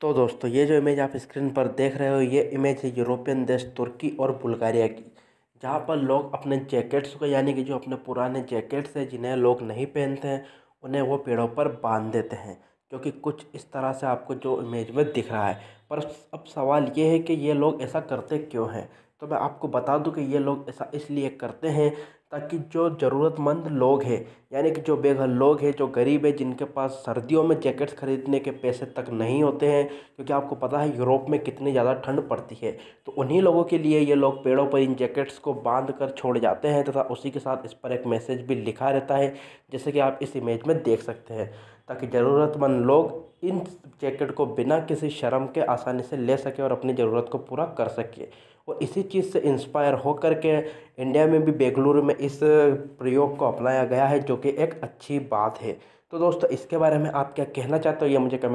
तो दोस्तों ये जो इमेज आप स्क्रीन पर देख रहे हो ये इमेज है यूरोपियन देश तुर्की और बुल्गारिया की जहाँ पर लोग अपने जैकेट्स को यानी कि जो अपने पुराने जैकेट्स हैं जिन्हें लोग नहीं पहनते हैं उन्हें वो पेड़ों पर बांध देते हैं जो कि कुछ इस तरह से आपको जो इमेज में दिख रहा है पर अब सवाल ये है कि ये लोग ऐसा करते क्यों हैं तो मैं आपको बता दूं कि ये लोग ऐसा इसलिए करते हैं ताकि जो ज़रूरतमंद लोग हैं यानी कि जो बेघर लोग हैं जो गरीब है जिनके पास सर्दियों में जैकेट्स खरीदने के पैसे तक नहीं होते हैं क्योंकि आपको पता है यूरोप में कितनी ज़्यादा ठंड पड़ती है तो उन्हीं लोगों के लिए ये लोग पेड़ों पर इन जैकेट्स को बांध कर छोड़ जाते हैं तथा उसी के साथ इस पर एक मैसेज भी लिखा रहता है जैसे कि आप इस इमेज में देख सकते हैं ताकि ज़रूरतमंद लोग इन जैकेट को बिना किसी शर्म के आसानी से ले सके और अपनी ज़रूरत को पूरा कर सके और इसी चीज़ से इंस्पायर हो कर के इंडिया में भी बेंगलुरु में इस प्रयोग को अपनाया गया है जो कि एक अच्छी बात है तो दोस्तों इसके बारे में आप क्या कहना चाहते हो ये मुझे कमेंट